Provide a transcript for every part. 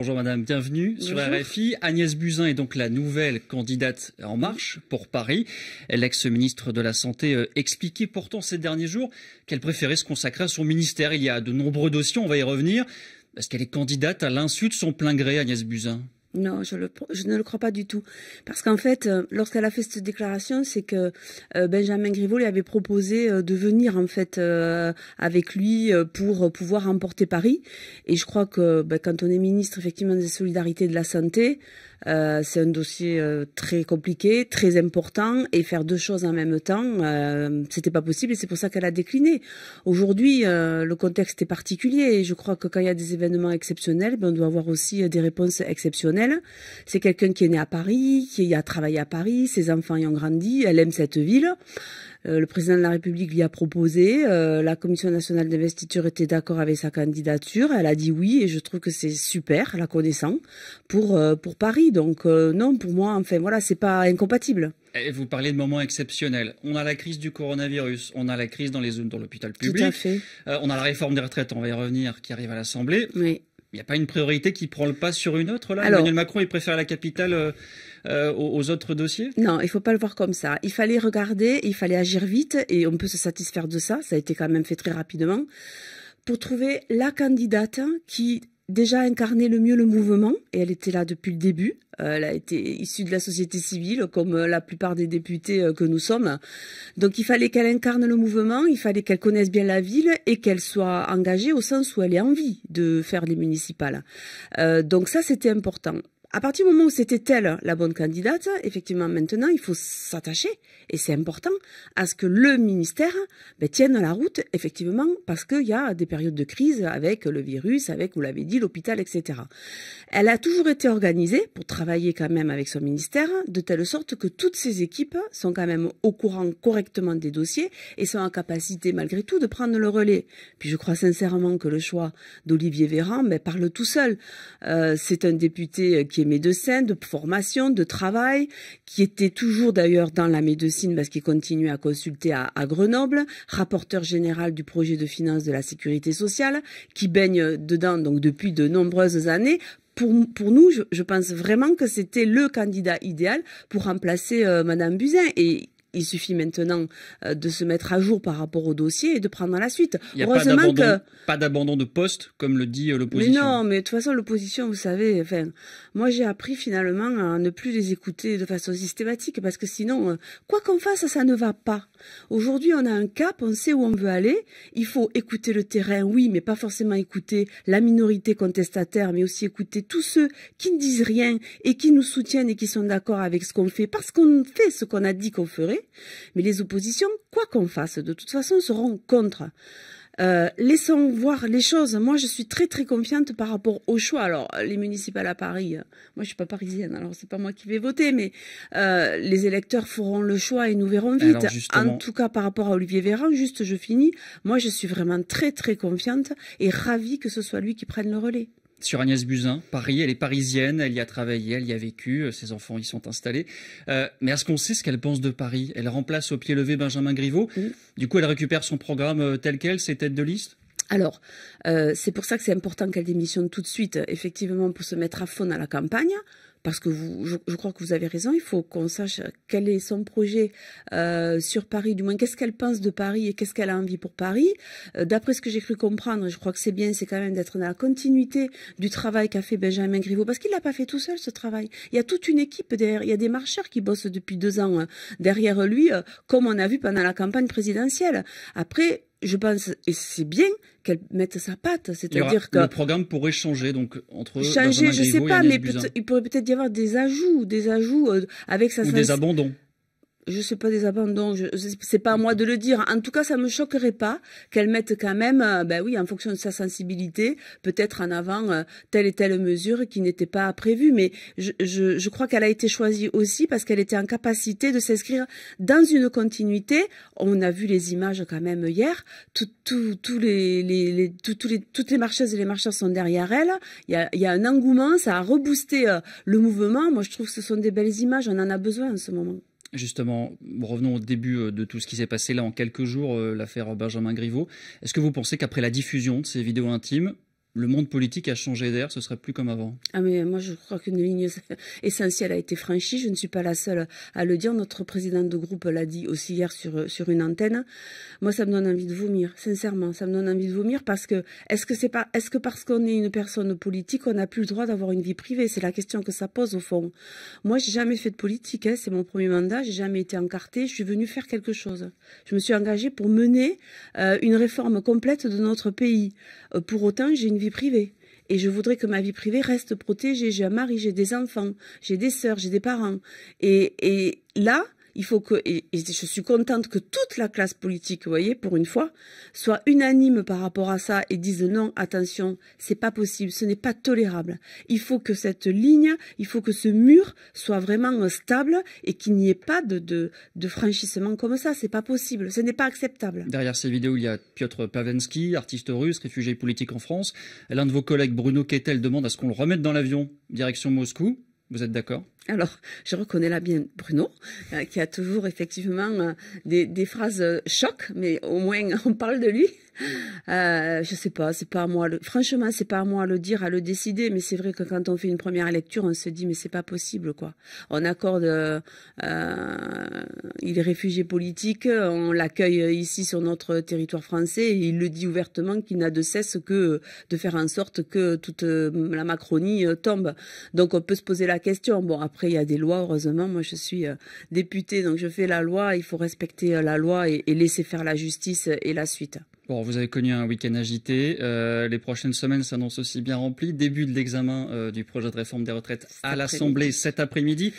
Bonjour madame, bienvenue sur RFI. Agnès Buzyn est donc la nouvelle candidate en marche pour Paris. L'ex-ministre de la Santé euh, expliquait pourtant ces derniers jours qu'elle préférait se consacrer à son ministère. Il y a de nombreux dossiers, on va y revenir. Est-ce qu'elle est candidate à l'insu de son plein gré, Agnès Buzyn non, je, le, ne le crois pas du tout. Parce qu'en fait, euh, lorsqu'elle a fait cette déclaration, c'est que euh, Benjamin Griveaux lui avait proposé euh, de venir en fait avec lui pour pouvoir emporter Paris. Et je crois que ben, quand on est ministre effectivement des solidarités et de la santé, euh, c'est un dossier euh, très compliqué, très important, et faire deux choses en même temps, euh, c'était pas possible, et c'est pour ça qu'elle a décliné. Aujourd'hui, euh, le contexte est particulier, et je crois que quand il y a des événements exceptionnels, ben, on doit avoir aussi des réponses exceptionnelles. C'est quelqu'un qui est né à Paris, qui a travaillé à Paris, ses enfants y ont grandi, elle aime cette ville, euh, le président de la République lui a proposé. Euh, la Commission nationale d'investiture était d'accord avec sa candidature. Elle a dit oui et je trouve que c'est super, la connaissant, pour euh, pour Paris. Donc non, pour moi, enfin voilà, c'est pas incompatible. Et vous parlez de moments exceptionnels. On a la crise du coronavirus, on a la crise dans les zones dans l'hôpital public. Tout fait. on a la réforme des retraites, on va y revenir, qui arrive à l'Assemblée. Oui. Il n'y a pas une priorité qui prend le pas sur une autre là Emmanuel Macron, il préfère la capitale euh, euh, aux, aux, autres dossiers Non, il faut pas le voir comme ça. Il fallait regarder, il fallait agir vite et on peut se satisfaire de ça. Ça a été quand même fait très rapidement pour trouver la candidate qui déjà incarné le mieux le mouvement, et elle était là depuis le début. Euh, elle a été issue de la société civile, comme euh, la plupart des députés euh, que nous sommes. Donc il fallait qu'elle incarne le mouvement, il fallait qu'elle connaisse bien la ville et qu'elle soit engagée au sens où elle ait envie de faire les municipales. donc ça, c'était important à partir du moment où c'était elle la bonne candidate, effectivement, maintenant, il faut s'attacher, et c'est important, à ce que le ministère ben, tienne la route, effectivement, parce qu'il y a des périodes de crise avec le virus, avec, vous l'avez dit, l'hôpital, etc. Elle a toujours été organisée pour travailler quand même avec son ministère, de telle sorte que toutes ses équipes sont quand même au courant correctement des dossiers et sont en capacité, malgré tout, de prendre le relais. Puis je crois sincèrement que le choix d'Olivier Véran ben, parle tout seul. Euh, c'est un député qui médecins, de formation, de travail, qui était toujours d'ailleurs dans la médecine parce qu'il continuait à consulter à, Grenoble, rapporteur général du projet de finances de la sécurité sociale, qui baigne dedans donc depuis de nombreuses années. Pour, nous, je, pense vraiment que c'était le candidat idéal pour remplacer euh, Madame Buzyn. Et il suffit maintenant euh, de se mettre à jour par rapport au dossier et de prendre la suite. Il pas d'abandon de poste, comme le dit euh, l'opposition. Mais non, mais de toute façon, l'opposition, vous savez, enfin, moi j'ai appris finalement à ne plus les écouter de façon systématique, parce que sinon, euh, quoi qu'on fasse, ça ne va pas. Aujourd'hui, on a un cap, on sait où on veut aller. Il faut écouter le terrain, oui, mais pas forcément écouter la minorité contestataire, mais aussi écouter tous ceux qui ne disent rien et qui nous soutiennent et qui sont d'accord avec ce qu'on fait, parce qu'on fait ce qu'on a dit qu'on ferait mais les oppositions, quoi qu'on fasse, de toute façon, seront contre. Euh, laissons voir les choses. Moi, je suis très très confiante par rapport au choix. Alors, les municipales à Paris, euh, moi je ne suis pas parisienne, alors ce n'est pas moi qui vais voter, mais euh, les électeurs feront le choix et nous verrons vite. En tout cas, par rapport à Olivier Véran, juste je finis. Moi, je suis vraiment très très confiante et ravie que ce soit lui qui prenne le relais sur Agnès Buzyn, Paris. Elle est parisienne, elle y a travaillé, elle y a vécu, euh, ses enfants y sont installés. Euh, mais est-ce qu'on sait ce qu'elle pense de Paris Elle remplace au pied levé Benjamin Griveaux. Du coup, elle récupère son programme euh, tel quel, ses têtes de liste alors, euh, c'est pour ça que c'est important qu'elle démissionne tout de suite, effectivement, pour se mettre à fond dans la campagne. Parce que je, crois que vous avez raison, il faut qu'on sache quel est son projet euh, sur Paris, du moins qu'est-ce qu'elle pense de Paris et qu'est-ce qu'elle a envie pour Paris. Euh, d'après ce que j'ai cru comprendre, je crois que c'est bien, c'est quand même d'être dans la continuité du travail qu'a fait Benjamin Griveaux, parce qu'il l'a pas fait tout seul ce travail. Il y a toute une équipe derrière, il y a des marcheurs qui bossent depuis deux ans hein, derrière lui, comme on a vu pendant la campagne présidentielle. Après, je pense, et c'est bien qu'elle mette sa patte, c'est-à-dire que le programme pourrait changer donc entre changer, je sais pas, mais il pourrait peut-être y avoir des ajouts, des ajouts euh, avec sa ou des abandons je ne sais pas des abandons, c'est pas à moi de le dire. En tout cas, ça me choquerait pas qu'elle mette quand même, euh, ben oui, en fonction de sa sensibilité, peut-être en avant euh, telle et telle mesure qui n'était pas prévue. Mais je, crois qu'elle a été choisie aussi parce qu'elle était en capacité de s'inscrire dans une continuité. On a vu les images quand même hier. toutes les marcheuses et les marcheurs sont derrière elle. Il y a, il y a un engouement, ça a reboosté euh, le mouvement. Moi, je trouve que ce sont des belles images. On en a besoin en ce moment. Justement, revenons au début euh, de tout ce qui s'est passé là en quelques jours, euh, l'affaire Benjamin Griveaux. Est-ce que vous pensez qu'après la diffusion de ces vidéos intimes, le monde politique a changé d'air, ce serait plus comme avant. Ah mais moi je crois qu'une ligne essentielle a été franchie, je ne suis pas la seule à le dire, notre président de groupe l'a dit aussi hier sur, sur une antenne. Moi ça me donne envie de vomir, sincèrement, ça me donne envie de vomir parce que est-ce que c'est pas est-ce que parce qu'on est une personne politique, on n'a plus le droit d'avoir une vie privée, c'est la question que ça pose au fond. Moi j'ai jamais fait de politique, hein. c'est mon premier mandat, j'ai jamais été encartée, je suis venue faire quelque chose. Je me suis engagée pour mener euh, une réforme complète de notre pays. Euh, pour autant, j'ai une vie privée. Et je voudrais que ma vie privée reste protégée. J'ai un mari, j'ai des enfants, j'ai des sœurs, j'ai des parents. Et, et là, il faut que, et, je suis contente que toute la classe politique, vous voyez, pour une fois, soit unanime par rapport à ça et dise non, attention, c'est pas possible, ce n'est pas tolérable. Il faut que cette ligne, il faut que ce mur soit vraiment euh, stable et qu'il n'y ait pas de, franchissement comme ça. C'est pas possible, ce n'est pas acceptable. Derrière ces vidéos, il y a Piotr Pavensky, artiste russe, réfugié politique en France. L'un de vos collègues, Bruno Kettel, demande à ce qu'on le remette dans l'avion, direction Moscou. Vous êtes d'accord alors, je reconnais là bien Bruno, euh, qui a toujours effectivement euh, des, phrases chocs, euh, choc, mais au moins on parle de lui. je sais pas, c'est pas à moi. Le... Franchement, c'est pas à moi à le dire, à le décider. Mais c'est vrai que quand on fait une première lecture, on se dit mais c'est pas possible quoi. On accorde, il est réfugié politique, on l'accueille ici sur notre territoire français et il le dit ouvertement qu'il n'a de cesse que de faire en sorte que toute la Macronie tombe. Donc on peut se poser la question. Bon. Après, il y a des lois, heureusement. Moi, je suis euh, députée, donc je fais la loi. Il faut respecter euh, la loi et, laisser faire la justice euh, et la suite. Bon, vous avez connu un week-end agité. les prochaines semaines s'annoncent aussi bien remplies. Début de l'examen du projet de réforme des retraites à l'Assemblée cet après-midi.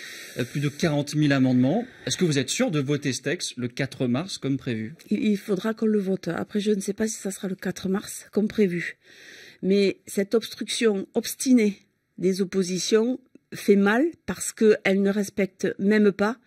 plus de 40 000 amendements. Est-ce que vous êtes sûr de voter ce texte le 4 mars comme prévu Il faudra qu'on le vote. Après, je ne sais pas si ça sera le 4 mars comme prévu. Mais cette obstruction obstinée des oppositions, fait mal parce qu'elles ne respecte même pas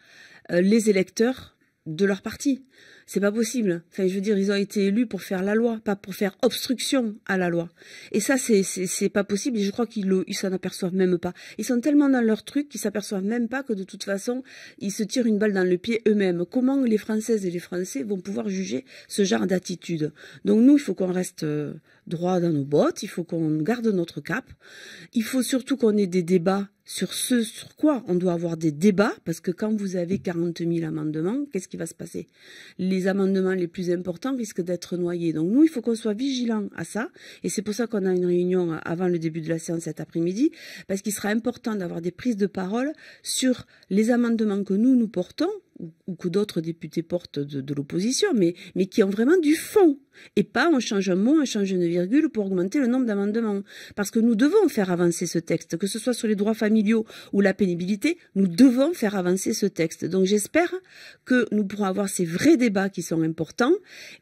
euh, les électeurs de leur parti. C'est pas possible. Enfin, je veux dire, ils ont été élus pour faire la loi, pas pour faire obstruction à la loi. Et ça, c'est c'est pas possible. Et je crois qu'ils ils s'en aperçoivent même pas. Ils sont tellement dans leur truc qu'ils s'aperçoivent même pas que de toute façon, ils se tirent une balle dans le pied eux-mêmes. Comment les Françaises et les Français vont pouvoir juger ce genre d'attitude Donc nous, il faut qu'on reste euh, droit dans nos bottes. Il faut qu'on garde notre cap. Il faut surtout qu'on ait des débats sur ce sur quoi on doit avoir des débats, parce que quand vous avez 40 000 amendements, qu'est-ce qui va se passer Les amendements les plus importants risquent d'être noyés. Donc nous, il faut qu'on soit vigilant à ça, et c'est pour ça qu'on a une réunion avant le début de la séance cet après-midi, parce qu'il sera important d'avoir des prises de parole sur les amendements que nous, nous portons, ou, ou que d'autres députés portent de, l'opposition, mais, mais qui ont vraiment du fond. Et pas on change un mot, on change une virgule pour augmenter le nombre d'amendements. Parce que nous devons faire avancer ce texte, que ce soit sur les droits familiaux ou la pénibilité, nous devons faire avancer ce texte. Donc j'espère que nous pourrons avoir ces vrais débats qui sont importants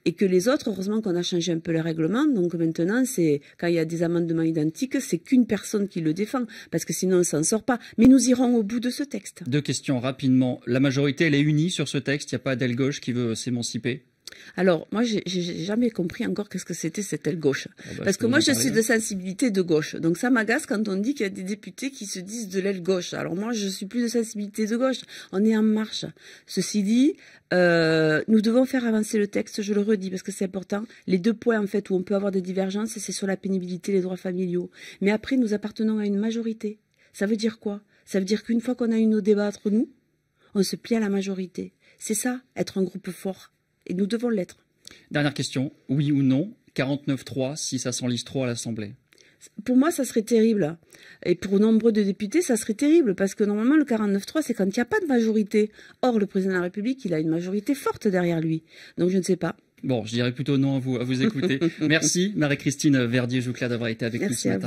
et que les autres, heureusement qu'on a changé un peu le règlement, donc maintenant c'est quand il y a des amendements identiques, c'est qu'une personne qui le défend, parce que sinon on s'en sort pas. Mais nous irons au bout de ce texte. Deux questions rapidement. La majorité, elle est unis sur ce texte Il n'y a pas d'aile gauche qui veut s'émanciper alors, moi, j'ai jamais compris encore qu'est-ce que c'était cette aile gauche. Ah bah, parce que moi, je suis de sensibilité de gauche. Donc, ça m'agace quand on dit qu'il y a des députés qui se disent de l'aile gauche. Alors, moi, je suis plus de sensibilité de gauche. On est en marche. Ceci dit, euh, nous devons faire avancer le texte, je le redis, parce que c'est important. Les deux points, en fait, où on peut avoir des divergences, c'est sur la pénibilité, les droits familiaux. Mais après, nous appartenons à une majorité. Ça veut dire quoi Ça veut dire qu'une fois qu'on a eu nos débats entre nous, on se plie à la majorité. C'est ça, être un groupe fort. Et nous devons l'être. Dernière question, oui ou non, 49-3 si ça s'enlise trop à l'Assemblée pour moi, ça serait terrible. Et pour nombre de députés, ça serait terrible, parce que normalement, le 49-3, c'est quand il n'y a pas de majorité. Or, le président de la République, il a une majorité forte derrière lui. Donc, je ne sais pas. Bon, je dirais plutôt non à vous, à vous écouter. Merci, Marie-Christine Verdier-Joucla, d'avoir été avec nous ce matin.